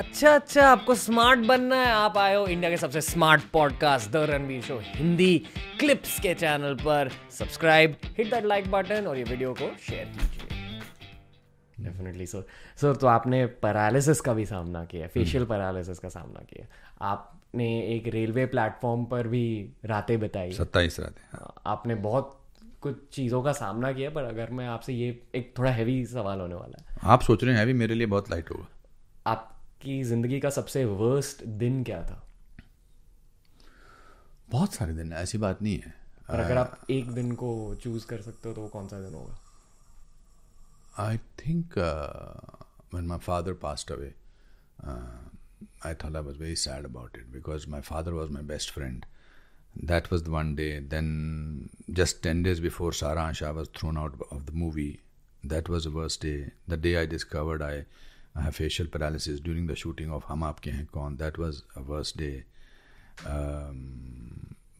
अच्छा अच्छा आपको स्मार्ट बनना है आप आए हो इंडिया के सबसे smart podcast the Ranveer show Hindi clips के चैनल पर subscribe hit that like button और ये वीडियो को शेयर कीजिए डेफिनेटली सर सर तो आपने पैरालिसिस का भी सामना किया फेशियल hmm. पैरालिसिस का सामना किया आपने एक रेलवे प्लेटफॉर्म पर भी रातें बताई सत्ताईस रातें हाँ। आपने बहुत कुछ चीज़ों का सामना किया पर अगर मैं आपसे ये एक थोड़ा हैवी सवाल होने वाला है आप सोच रहे हैं हैवी मेरे लिए बहुत लाइट होगा आप कि जिंदगी का सबसे वर्स्ट दिन क्या था बहुत सारे दिन ऐसी बात नहीं है पर अगर आप एक दिन को चूज कर सकते हो तो कौन सा दिन होगा I think one my father passed away I thought I was very sad about it because my father was my best friend that was the one day then just ten days before Sara Asha was thrown out of the movie that was a worst day the day I discovered I I have facial paralysis during the shooting of Hum Aapke Hain Kaun. That was a worst day. Um,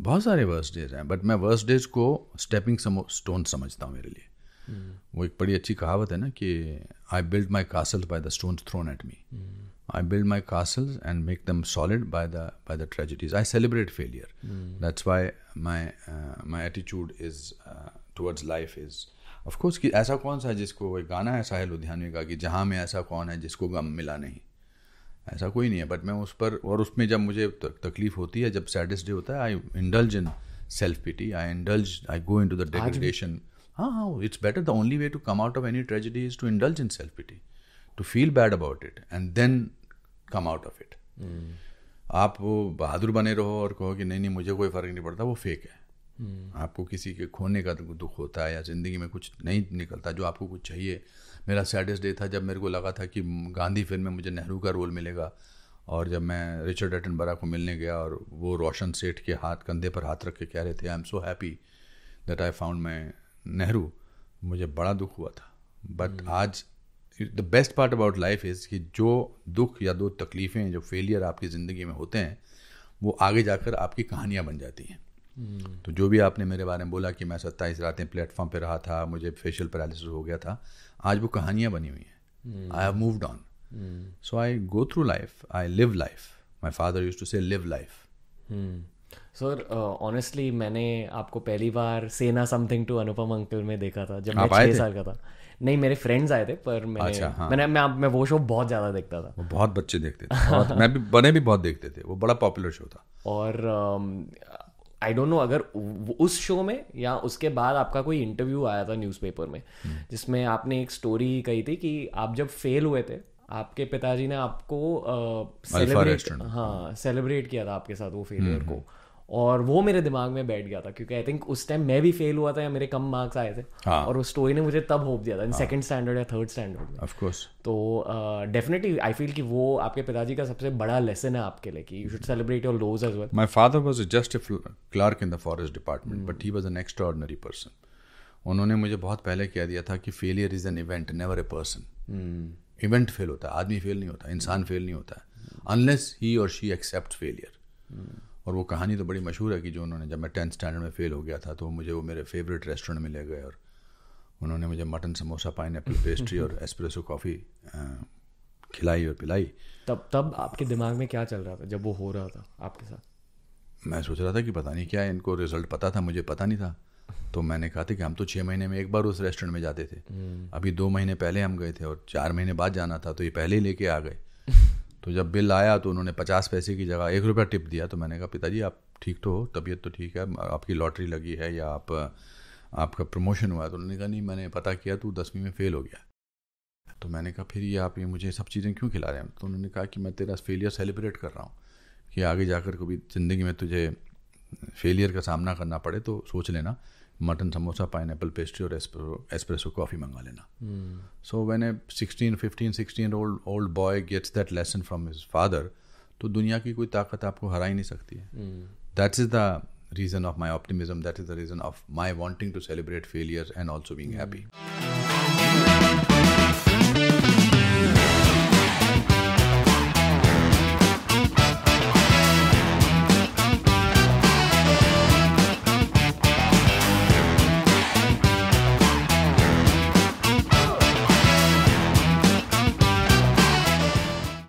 बहुत सारे worst days हैं but मैं worst days को stepping stone समझता हूँ मेरे लिए hmm. वो एक बड़ी अच्छी कहावत है ना कि I build my castles by the stone thrown at me I build my castles and make them solid by the by the tragedies I celebrate failure that's why my my attitude is towards life is of course कि ऐसा कौन सा जिसको एक गाना है साहिल लुधियानवी का कि जहाँ में ऐसा कौन है जिसको गम मिला नहीं ऐसा कोई नहीं है बट मैं उस पर और उसमें जब मुझे तकलीफ होती है जब सैडेस्ट डे होता है I indulge in self pity I indulge I go into the degradation हाँ हाँ it's better the only way to come out of any tragedy is to indulge in self pity to feel bad about it and then come out of it आप वो बहादुर बने रहो और कहो कि नहीं नहीं मुझे कोई फ़र्क नहीं पड़ता वो फेक है आपको किसी के खोने का दुख होता है या ज़िंदगी में कुछ नहीं निकलता जो आपको कुछ चाहिए मेरा सैडेस्ट डे था जब मेरे को लगा था कि गांधी फिल्म में मुझे नेहरू का रोल मिलेगा और जब मैं रिचर्ड एटन बरा को मिलने गया और वो रोशन सेठ के हाथ कंधे पर हाथ रख के कह रहे थे I am so happy that I found my Nehru मुझे बड़ा दुख हुआ था बट हम्म। आज the best part about life is कि जो दुख या दो तकलीफ़ें जो फेलियर आपकी ज़िंदगी में होते हैं वो आगे जाकर आपकी कहानियाँ बन जाती हैं तो जो भी आपने मेरे बारे में बोला कि मैं सत्ताईस रातें प्लेटफॉर्म पे रहा था मुझे फेशियल पैरालिसिस हो गया था आज वो कहानियाँ बनी हुई हैं I have moved on so I go through life I live life my father used to say live life sir honestly मैंने आपको पहली बार सेना समथिंग टू अनुपम अंकल में देखा था जब मैं छः साल का था नहीं मेरे फ्रेंड्स आए थे पर मैंने अच्छा, हाँ. मैंने मैं, मैं वो शो बहुत ज़्यादा देखता था वो बहुत बच्चे देखते थे बहुत, मैं भी बने भी बहुत देखते थे वो बड़ा पॉपुलर शो था और um, आई डोंट नो अगर उस शो में या उसके बाद आपका कोई इंटरव्यू आया था न्यूज़पेपर में hmm. जिसमें आपने एक स्टोरी कही थी कि आप जब फेल हुए थे आपके पिताजी ने आपको सेलिब्रेट हाँ सेलिब्रेट किया था आपके साथ वो फेलियर hmm, hmm. को और वो मेरे दिमाग में बैठ गया था क्योंकि आई थिंक उस टाइम मैं भी फेल हुआ था या मेरे कम मार्क्स आए थे हाँ. और उस स्टोरी ने मुझे तब होप दिया था इन सेकंड स्टैंडर्ड या थर्ड स्टैंडर्ड ऑफ कोर्स तो डेफिनेटली आई फील कि वो आपके पिताजी का सबसे बड़ा लेसन है आपके लिए कि you should celebrate your loss as well my father was just a clerk in the forest department but he was an extraordinary person उन्होंने मुझे बहुत पहले कह दिया था कि failure is an event never a person event fail होता है आदमी फेल नहीं होता इंसान फेल नहीं होता अनलेस ही और शी एक्सेप्ट फेलियर और वो कहानी तो बड़ी मशहूर है कि जो उन्होंने जब मैं टेंथ स्टैंडर्ड में फ़ेल हो गया था तो मुझे वो मेरे फेवरेट रेस्टोरेंट में ले गए और उन्होंने मुझे मटन समोसा पाइन पेस्ट्री और एस्प्रेसो कॉफ़ी खिलाई और पिलाई तब तब आपके दिमाग में क्या चल रहा था जब वो हो रहा था आपके साथ मैं सोच रहा था कि पता नहीं क्या इनको रिजल्ट पता था मुझे पता नहीं था तो मैंने कहा था कि हम तो छः महीने में एक बार उस रेस्टोरेंट में जाते थे हम्म। अभी दो महीने पहले हम गए थे और चार महीने बाद जाना था तो ये पहले ही लेके आ गए तो जब बिल आया तो उन्होंने पचास पैसे की जगह एक रुपया टिप दिया तो मैंने कहा पिताजी आप ठीक तो हो तबीयत तो ठीक है आपकी लॉटरी लगी है या आप आपका प्रमोशन हुआ तो उन्होंने कहा नहीं मैंने पता किया तू दसवीं में फ़ेल हो गया तो मैंने कहा फिर ये आप ये मुझे सब चीज़ें क्यों खिला रहे हैं तो उन्होंने कहा कि मैं तेरा फेलियर सेलिब्रेट कर रहा हूँ कि आगे जाकर कभी ज़िंदगी में तुझे फेलियर का सामना करना पड़े तो सोच लेना mutton samosa pineapple pastry और एस्प्रेसो कॉफ़ी मंगा लेना so when a sixteen fifteen sixteen old old boy gets that lesson from his father तो दुनिया की कोई ताकत आपको हरा ही नहीं सकती है that is the reason of my optimism that is the reason of my wanting to celebrate failure and also being happy